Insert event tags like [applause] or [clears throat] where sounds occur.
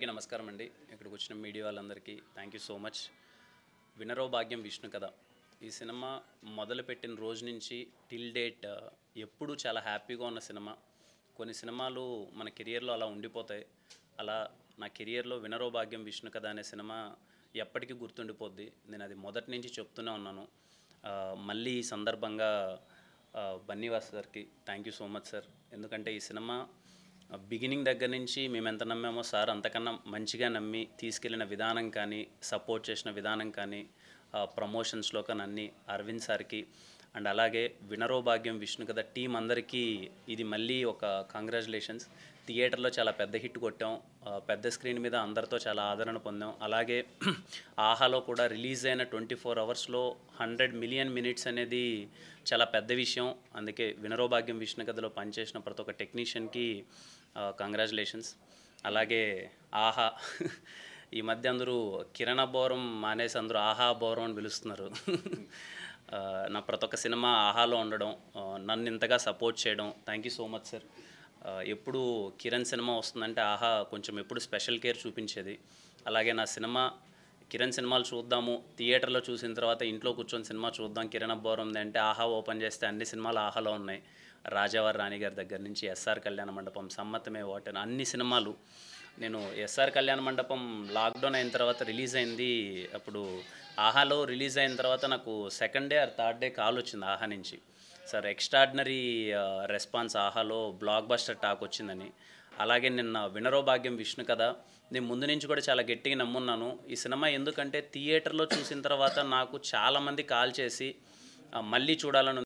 అందరికీ నమస్కారం అండి ఇక్కడికి వచ్చిన మీడియా వాళ్ళందరికీ thank you so much Vinaro Bhagyam Vishnu కథ ఈ సినిమా మొదలుపెట్టిన రోజు నుంచి టిల్ డేట్ ఎప్పుడూ చాలా హ్యాపీగా ఉన్న సినిమా కొన్ని సినిమాలు మన కెరియర్లో అలా ఉండిపోతాయి అలా నా కెరియర్లో వినరో భాగ్యం విష్ణు కథ అనే సినిమా ఎప్పటికీ గుర్తుండిపోద్ది నేను అది మొదటి నుంచి చెప్తూనే ఉన్నాను మళ్ళీ ఈ సందర్భంగా బన్నీవాస్ సార్కి thank you so much sir ఎందుకంటే ఈ సినిమా బిగినింగ్ దగ్గర నుంచి మేము ఎంత నమ్మామో సార్ అంతకన్నా మంచిగా నమ్మి తీసుకెళ్లిన విధానం కానీ సపోర్ట్ చేసిన విధానం కానీ ప్రమోషన్స్లో కానీ అన్ని అరవింద్ సార్కి అండ్ అలాగే వినరో భాగ్యం విష్ణు కదా టీం అందరికీ ఇది మళ్ళీ ఒక కంగ్రాచులేషన్స్ థియేటర్లో చాలా పెద్ద హిట్ కొట్టాం పెద్ద స్క్రీన్ మీద అందరితో చాలా ఆదరణ పొందాం అలాగే [clears throat] ఆహాలో కూడా రిలీజ్ అయిన ట్వంటీ ఫోర్ అవర్స్లో హండ్రెడ్ మిలియన్ మినిట్స్ అనేది చాలా పెద్ద విషయం అందుకే వినరోభాగ్యం విష్ణు కథలో పనిచేసిన ప్రతి ఒక్క టెక్నీషియన్కి కంగ్రాచులేషన్స్ అలాగే ఆహా ఈ మధ్య అందరూ కిరణ బోరం మానేసి అందరూ ఆహా బోరం అని పిలుస్తున్నారు నా ప్రతి ఒక్క సినిమా ఆహాలో ఉండడం నన్ను ఇంతగా సపోర్ట్ చేయడం thank you so much sir ఎప్పుడు కిరణ్ సినిమా వస్తుందంటే ఆహా కొంచెం ఎప్పుడు స్పెషల్ కేర్ చూపించేది అలాగే నా సినిమా కిరణ్ సినిమాలు చూద్దాము థియేటర్లో చూసిన తర్వాత ఇంట్లో కూర్చొని సినిమా చూద్దాం కిరణ్ అబ్బోరం ఉంది అంటే ఆహా ఓపెన్ చేస్తే అన్ని సినిమాలు ఆహాలో ఉన్నాయి రాజావారి రాణి గారి దగ్గర నుంచి ఎస్ఆర్ కళ్యాణ మండపం సమ్మతమే ఓటన్ అన్ని సినిమాలు నేను ఎస్ఆర్ కళ్యాణ మండపం లాక్డౌన్ అయిన తర్వాత రిలీజ్ అయింది అప్పుడు ఆహాలో రిలీజ్ అయిన తర్వాత నాకు second day or third day call వచ్చింది ఆహా నుంచి సార్ ఎక్స్ట్రాడినరీ రెస్పాన్స్ ఆహాలో బ్లాక్ బస్టర్ టాక్ వచ్చిందని అలాగే నిన్న వినరో భాగ్యం విష్ణు కదా నేను ముందు నుంచి కూడా చాలా గట్టిగా నమ్మున్నాను ఈ సినిమా ఎందుకంటే థియేటర్లో చూసిన తర్వాత నాకు చాలామంది కాల్ చేసి మళ్ళీ చూడాలని